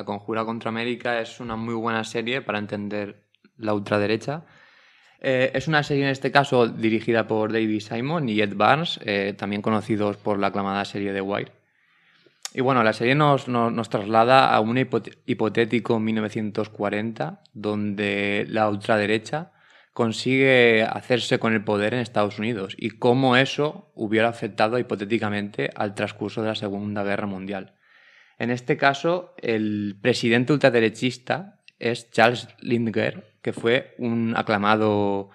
La Conjura contra América es una muy buena serie para entender la ultraderecha. Eh, es una serie en este caso dirigida por David Simon y Ed Barnes, eh, también conocidos por la aclamada serie The Wire. Y bueno, la serie nos traslada a un hipotético 1940 donde la ultraderecha consigue hacerse con el poder en Estados Unidos y cómo eso hubiera afectado hipotéticamente al transcurso de la Segunda Guerra Mundial. En este caso, el presidente ultraderechista es Charles Lindger, que fue un aclamado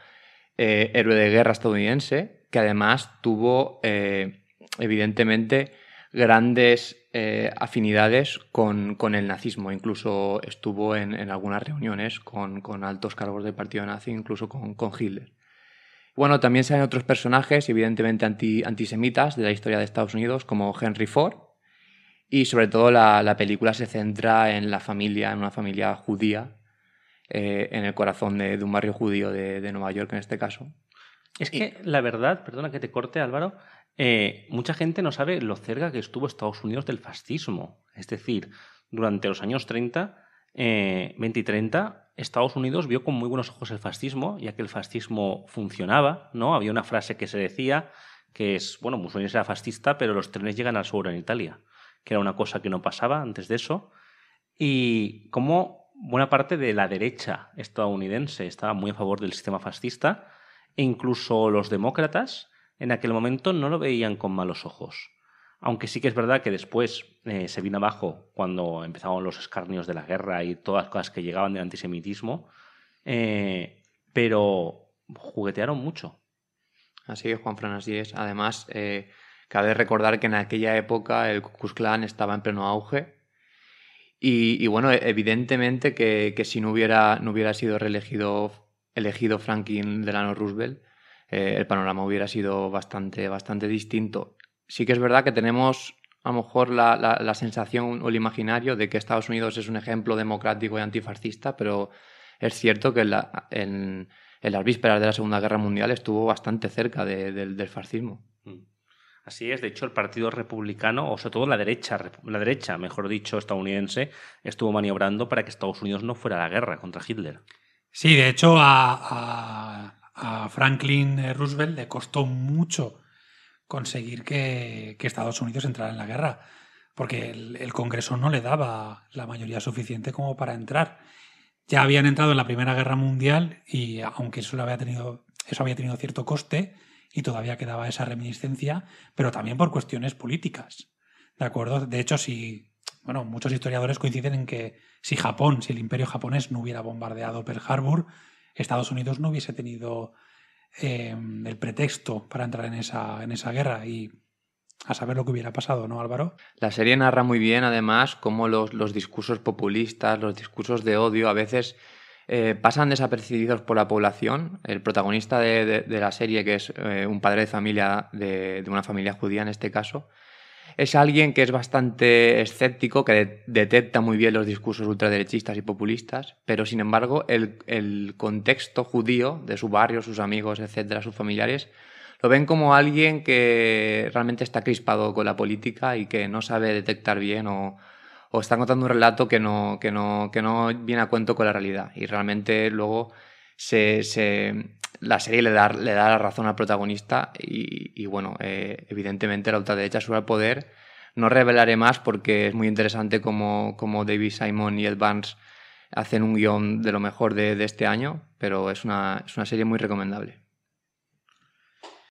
eh, héroe de guerra estadounidense, que además tuvo, eh, evidentemente, grandes eh, afinidades con, el nazismo. Incluso estuvo en, algunas reuniones con, altos cargos del partido nazi, incluso con, Hitler. Bueno, también ven otros personajes, evidentemente antisemitas de la historia de Estados Unidos, como Henry Ford, y sobre todo la, película se centra en la familia, en una familia judía, eh, en el corazón de, un barrio judío de, Nueva York en este caso. Es que la verdad, perdona que te corte Álvaro, eh, mucha gente no sabe lo cerca que estuvo Estados Unidos del fascismo. Es decir, durante los años 30, eh, 20 y 30, Estados Unidos vio con muy buenos ojos el fascismo, ya que el fascismo funcionaba, ¿no? Había una frase que se decía que es, bueno, Mussolini era fascista, pero los trenes llegan al sur en Italia que era una cosa que no pasaba antes de eso, y como buena parte de la derecha estadounidense estaba muy a favor del sistema fascista, e incluso los demócratas en aquel momento no lo veían con malos ojos. Aunque sí que es verdad que después eh, se vino abajo cuando empezaron los escarnios de la guerra y todas las cosas que llegaban del antisemitismo, eh, pero juguetearon mucho. Así es, Juan Fran, así Además, eh, Cabe recordar que en aquella época el Ku Klux Klan estaba en pleno auge. Y, bueno, e-, evidentemente que, si no hubiera, no hubiera sido reelegido elegido Franklin Delano Roosevelt, eh, el panorama hubiera sido bastante, bastante distinto. Sí que es verdad que tenemos a lo mejor la, sensación o el imaginario de que Estados Unidos es un ejemplo democrático y antifascista, pero es cierto que en, la, en, las vísperas de la Segunda Guerra Mundial estuvo bastante cerca del fascismo. Así es, de hecho el Partido Republicano, o sobre todo la derecha, la derecha, mejor dicho, estadounidense, estuvo maniobrando para que Estados Unidos no fuera a la guerra contra Hitler. Sí, de hecho a, Franklin Roosevelt le costó mucho conseguir que, Estados Unidos entrara en la guerra, porque el, Congreso no le daba la mayoría suficiente como para entrar. Ya habían entrado en la Primera Guerra Mundial y aunque eso, había, tenido, eso había tenido cierto coste, y todavía quedaba esa reminiscencia, pero también por cuestiones políticas. ¿De acuerdo? De hecho, si. Bueno, muchos historiadores coinciden en que si Japón, si el imperio japonés no hubiera bombardeado Pearl Harbor, Estados Unidos no hubiese tenido em, el pretexto para entrar en esa, en esa guerra y a saber lo que hubiera pasado, ¿no, Álvaro? La serie narra muy bien, además, cómo los, los discursos populistas, los discursos de odio, a veces eh, pasan desapercibidos por la población. El protagonista de, la serie, que es eh, un padre de familia, de, una familia judía en este caso, es alguien que es bastante escéptico, que detecta muy bien los discursos ultraderechistas y populistas, pero sin embargo el, el contexto judío de su barrio, sus amigos, etcétera, sus familiares, lo ven como alguien que realmente está crispado con la política y que no sabe detectar bien o o están contando un relato que no, que no, que no viene a cuento con la realidad. Y realmente luego se, la serie le da, le da la razón al protagonista y, bueno, eh, evidentemente la ultraderecha sube al poder. No revelaré más porque es muy interesante como, como David Simon y Ed Barnes hacen un guión de lo mejor de, este año, pero es una, es una serie muy recomendable.